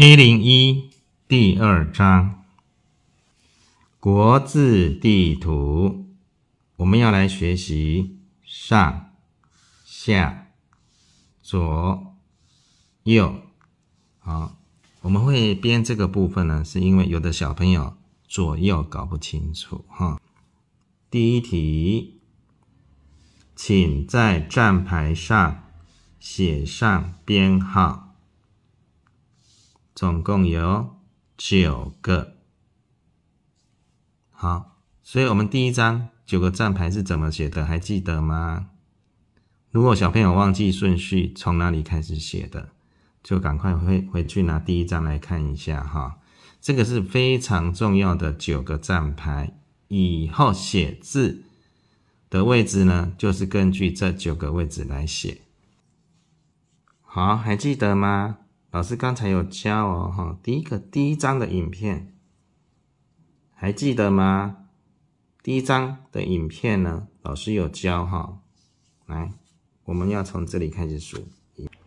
一零一第二章国字地图，我们要来学习上下左右。好，我们会编这个部分呢，是因为有的小朋友左右搞不清楚哈。第一题，请在站牌上写上编号。总共有九个，好，所以我们第一章九个站牌是怎么写的，还记得吗？如果小朋友忘记顺序，从哪里开始写的，就赶快回回去拿第一张来看一下哈。这个是非常重要的九个站牌，以后写字的位置呢，就是根据这九个位置来写。好，还记得吗？老师刚才有教哦，哈，第一个第一张的影片还记得吗？第一张的影片呢？老师有教哈，来，我们要从这里开始数，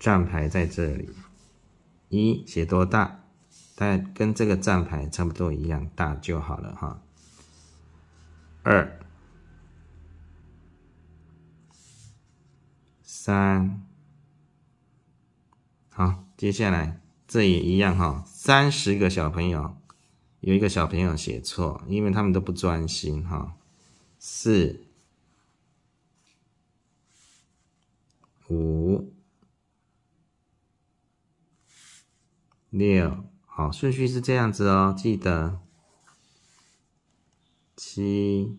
站牌在这里，一写多大？大概跟这个站牌差不多一样大就好了哈。二，三，好。接下来，这也一样哈。三十个小朋友，有一个小朋友写错，因为他们都不专心哈。四、五、六，好，顺序是这样子哦，记得七。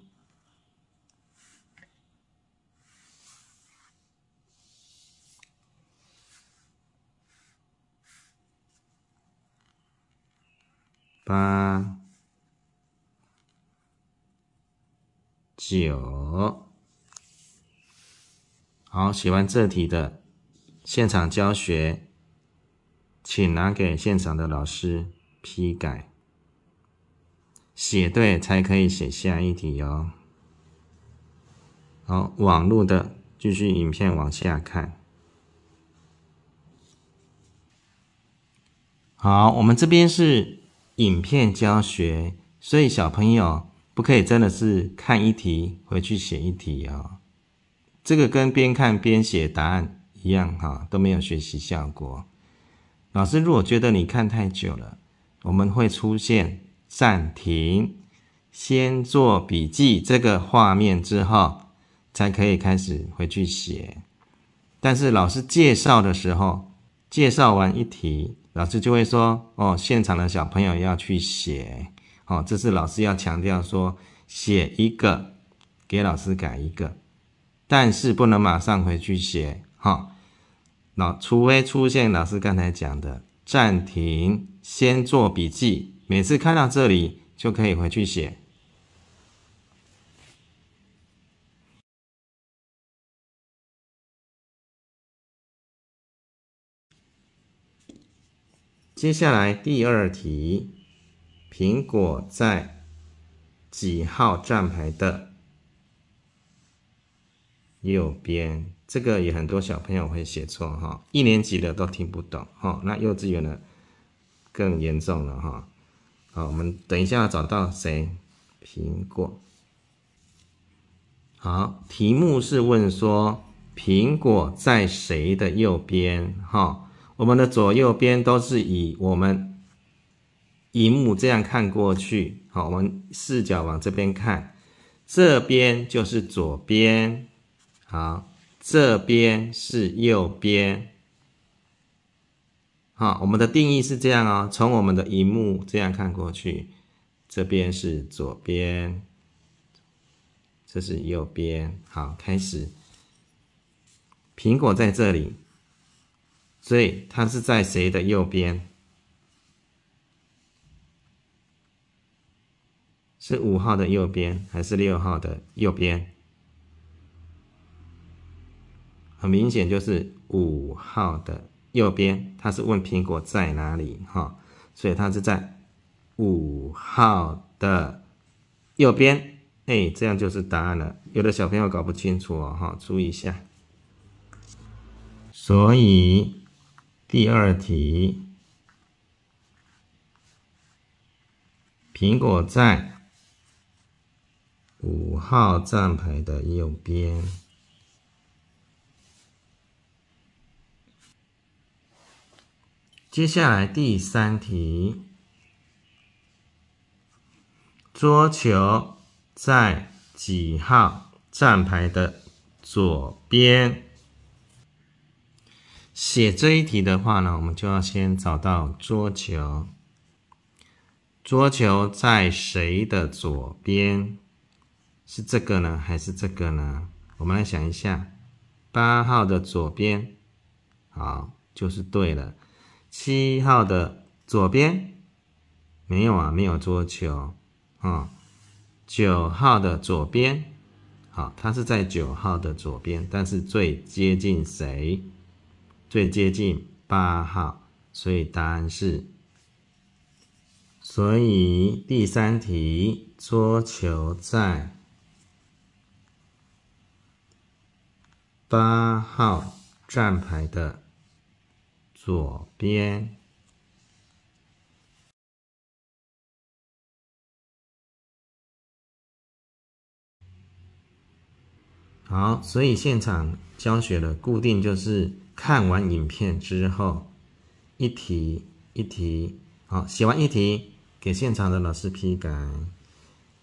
八九，好，写完这题的现场教学，请拿给现场的老师批改，写对才可以写下一题哦。好，网络的继续影片往下看。好，我们这边是。影片教学，所以小朋友不可以真的是看一题回去写一题哦。这个跟边看边写答案一样哈，都没有学习效果。老师如果觉得你看太久了，我们会出现暂停，先做笔记这个画面之后，才可以开始回去写。但是老师介绍的时候，介绍完一题。老师就会说：“哦，现场的小朋友要去写，哦，这是老师要强调说，写一个给老师改一个，但是不能马上回去写，哈，那除非出现老师刚才讲的暂停，先做笔记，每次看到这里就可以回去写。”接下来第二题，苹果在几号站牌的右边？这个有很多小朋友会写错哈，一年级的都听不懂哈。那幼稚园的更严重了哈。好，我们等一下找到谁？苹果。好，题目是问说苹果在谁的右边？哈。我们的左右边都是以我们荧幕这样看过去，好，我们视角往这边看，这边就是左边，好，这边是右边，好，我们的定义是这样哦，从我们的荧幕这样看过去，这边是左边，这是右边，好，开始，苹果在这里。所以它是在谁的右边？是五号的右边，还是六号的右边？很明显就是五号的右边。他是问苹果在哪里，哈，所以它是在五号的右边。哎，这样就是答案了。有的小朋友搞不清楚哦，哈，注意一下。所以。第二题，苹果在五号站牌的右边。接下来第三题，桌球在几号站牌的左边？写这一题的话呢，我们就要先找到桌球。桌球在谁的左边？是这个呢，还是这个呢？我们来想一下，八号的左边，好，就是对的。七号的左边没有啊，没有桌球。嗯，九号的左边，好，它是在九号的左边，但是最接近谁？最接近八号，所以答案是。所以第三题，桌球在八号站牌的左边。好，所以现场教学的固定就是。看完影片之后，一题一题好，写完一题给现场的老师批改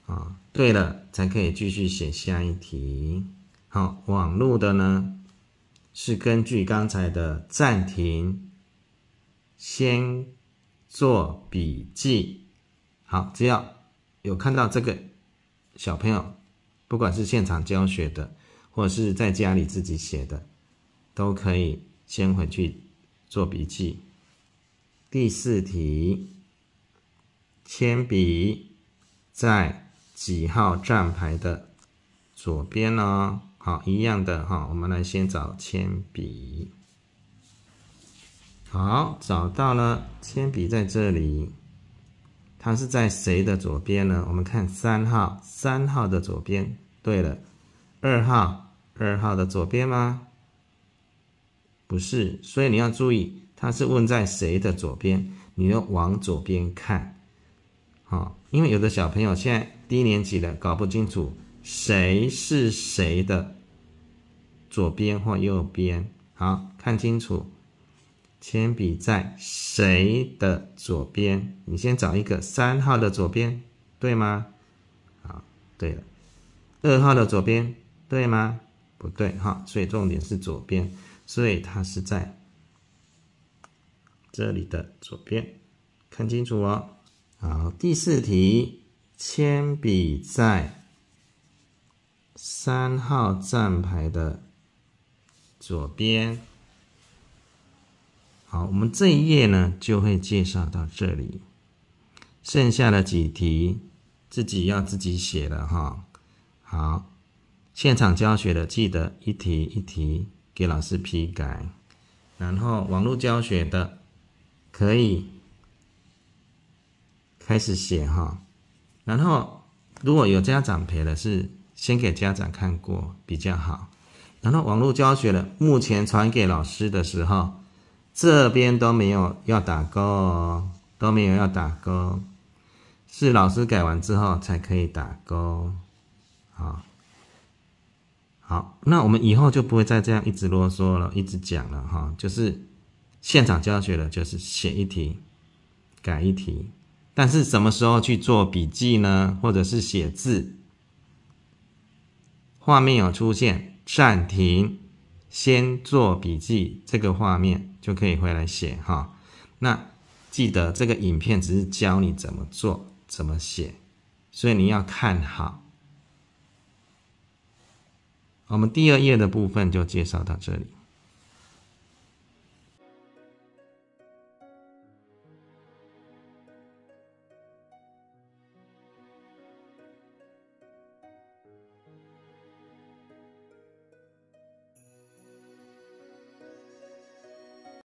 啊，对了才可以继续写下一题。好，网路的呢是根据刚才的暂停，先做笔记。好，只要有看到这个小朋友，不管是现场教学的，或者是在家里自己写的，都可以。先回去做笔记。第四题，铅笔在几号站牌的左边呢？好，一样的哈。我们来先找铅笔。好，找到了，铅笔在这里。它是在谁的左边呢？我们看三号，三号的左边。对了，二号，二号的左边吗？不是，所以你要注意，他是问在谁的左边，你要往左边看，哦，因为有的小朋友现在低年级的搞不清楚谁是谁的左边或右边，好看清楚，铅笔在谁的左边？你先找一个三号的左边，对吗？好，对了，二号的左边，对吗？不对，哈，所以重点是左边。所以它是在这里的左边，看清楚哦。好，第四题，铅笔在三号站牌的左边。好，我们这一页呢就会介绍到这里，剩下的几题自己要自己写了哈。好，现场教学的记得一题一题。给老师批改，然后网络教学的可以开始写哈。然后如果有家长陪的，是先给家长看过比较好。然后网络教学的，目前传给老师的时候，这边都没有要打勾哦，都没有要打勾，是老师改完之后才可以打勾，好。好，那我们以后就不会再这样一直啰嗦了，一直讲了哈。就是现场教学的，就是写一题，改一题。但是什么时候去做笔记呢？或者是写字？画面有出现暂停，先做笔记，这个画面就可以回来写哈。那记得这个影片只是教你怎么做，怎么写，所以你要看好。我们第二页的部分就介绍到这里。